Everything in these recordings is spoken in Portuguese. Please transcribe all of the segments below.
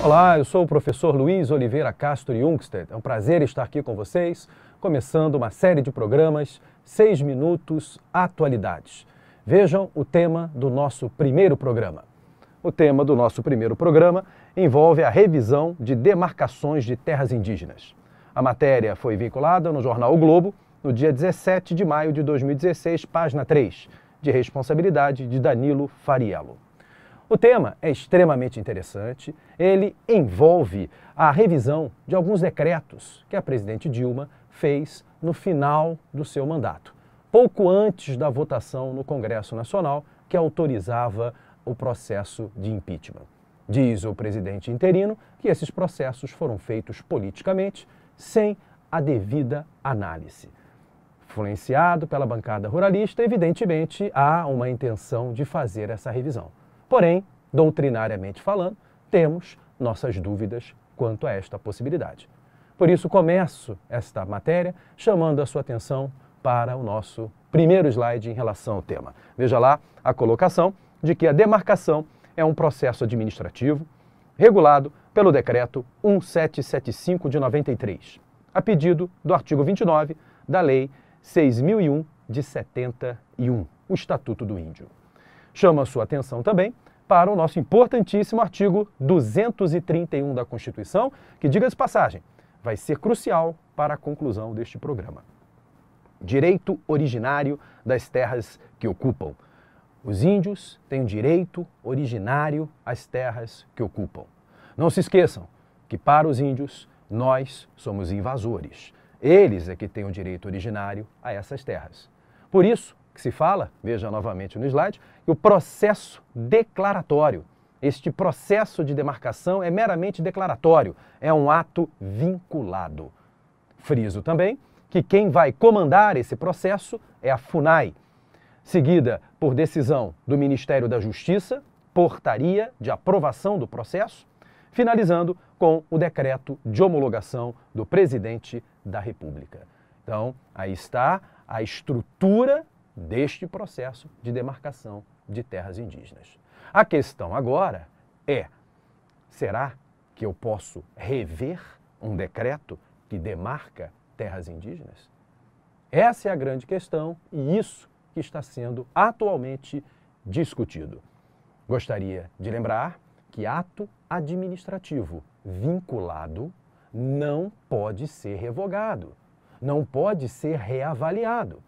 Olá, eu sou o professor Luiz Oliveira Castro Jungsted. É um prazer estar aqui com vocês, começando uma série de programas 6 Minutos Atualidades. Vejam o tema do nosso primeiro programa. O tema do nosso primeiro programa envolve a revisão de demarcações de terras indígenas. A matéria foi vinculada no jornal o Globo no dia 17 de maio de 2016, página 3, de responsabilidade de Danilo Fariello. O tema é extremamente interessante. Ele envolve a revisão de alguns decretos que a presidente Dilma fez no final do seu mandato, pouco antes da votação no Congresso Nacional que autorizava o processo de impeachment. Diz o presidente interino que esses processos foram feitos politicamente, sem a devida análise. Influenciado pela bancada ruralista, evidentemente há uma intenção de fazer essa revisão. Porém, doutrinariamente falando, temos nossas dúvidas quanto a esta possibilidade. Por isso, começo esta matéria chamando a sua atenção para o nosso primeiro slide em relação ao tema. Veja lá a colocação de que a demarcação é um processo administrativo regulado pelo decreto 1775 de 93, a pedido do artigo 29 da lei 6001 de 71, o Estatuto do Índio. Chama a sua atenção também para o nosso importantíssimo artigo 231 da Constituição, que, diga se passagem, vai ser crucial para a conclusão deste programa. Direito originário das terras que ocupam. Os índios têm direito originário às terras que ocupam. Não se esqueçam que, para os índios, nós somos invasores. Eles é que têm o direito originário a essas terras. Por isso, que se fala, veja novamente no slide, o processo declaratório. Este processo de demarcação é meramente declaratório, é um ato vinculado. Friso também que quem vai comandar esse processo é a FUNAI, seguida por decisão do Ministério da Justiça, portaria de aprovação do processo, finalizando com o decreto de homologação do presidente da República. Então, aí está a estrutura deste processo de demarcação de terras indígenas. A questão agora é: será que eu posso rever um decreto que demarca terras indígenas? Essa é a grande questão e isso que está sendo atualmente discutido. Gostaria de lembrar que ato administrativo vinculado não pode ser revogado, não pode ser reavaliado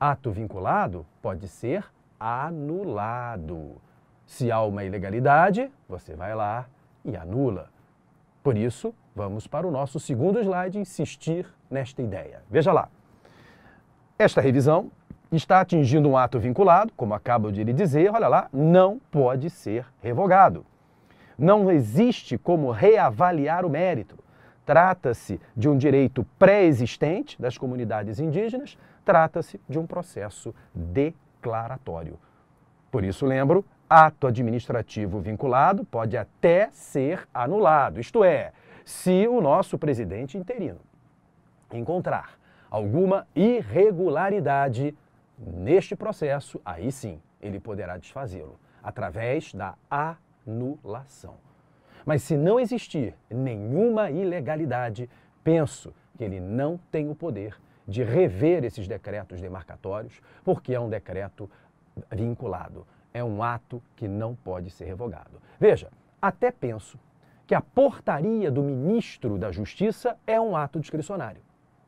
ato vinculado pode ser anulado. Se há uma ilegalidade, você vai lá e anula. Por isso, vamos para o nosso segundo slide insistir nesta ideia. Veja lá. Esta revisão está atingindo um ato vinculado, como acabo de lhe dizer, olha lá, não pode ser revogado. Não existe como reavaliar o mérito. Trata-se de um direito pré-existente das comunidades indígenas, trata-se de um processo declaratório. Por isso, lembro, ato administrativo vinculado pode até ser anulado, isto é, se o nosso presidente interino encontrar alguma irregularidade neste processo, aí sim ele poderá desfazê-lo, através da anulação. Mas se não existir nenhuma ilegalidade, penso que ele não tem o poder de rever esses decretos demarcatórios, porque é um decreto vinculado. É um ato que não pode ser revogado. Veja, até penso que a portaria do ministro da Justiça é um ato discricionário.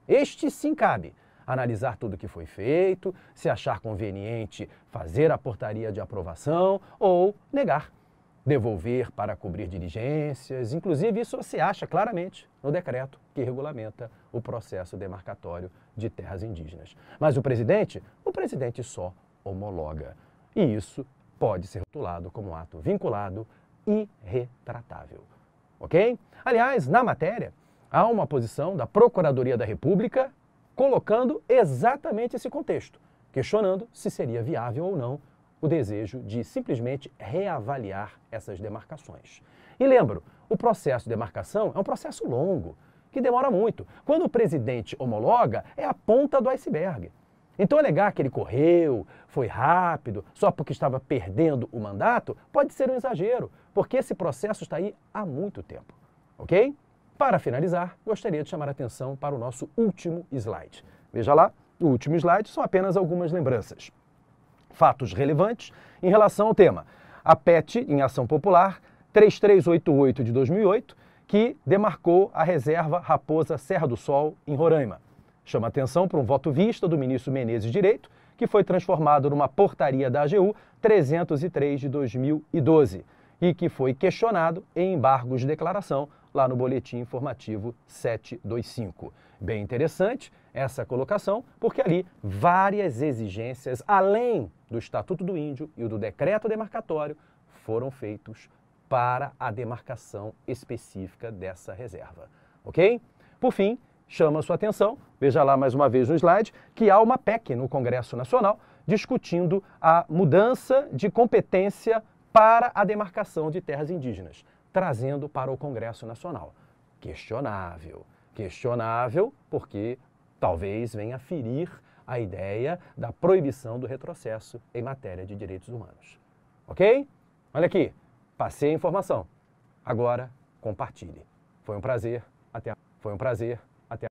Este sim cabe analisar tudo o que foi feito, se achar conveniente fazer a portaria de aprovação ou negar devolver para cobrir diligências. Inclusive, isso se acha claramente no decreto que regulamenta o processo demarcatório de terras indígenas. Mas o presidente? O presidente só homologa. E isso pode ser rotulado como ato vinculado e retratável. Ok? Aliás, na matéria, há uma posição da Procuradoria da República colocando exatamente esse contexto, questionando se seria viável ou não o desejo de simplesmente reavaliar essas demarcações. E lembro, o processo de demarcação é um processo longo, que demora muito. Quando o presidente homologa, é a ponta do iceberg. Então, alegar que ele correu, foi rápido, só porque estava perdendo o mandato, pode ser um exagero, porque esse processo está aí há muito tempo. Ok? Para finalizar, gostaria de chamar a atenção para o nosso último slide. Veja lá, o último slide são apenas algumas lembranças fatos relevantes em relação ao tema. A PET, em ação popular, 3388 de 2008, que demarcou a reserva Raposa Serra do Sol, em Roraima. Chama atenção para um voto vista do ministro Menezes Direito, que foi transformado numa portaria da AGU 303 de 2012 e que foi questionado em embargos de declaração lá no boletim informativo 725. Bem interessante essa colocação, porque ali várias exigências, além do Estatuto do Índio e do decreto demarcatório, foram feitos para a demarcação específica dessa reserva. Ok? Por fim, chama a sua atenção, veja lá mais uma vez no slide, que há uma PEC no Congresso Nacional discutindo a mudança de competência para a demarcação de terras indígenas trazendo para o Congresso Nacional. Questionável. Questionável porque talvez venha ferir a ideia da proibição do retrocesso em matéria de direitos humanos. Ok? Olha aqui, passei a informação. Agora compartilhe. Foi um prazer. Até. Foi um prazer.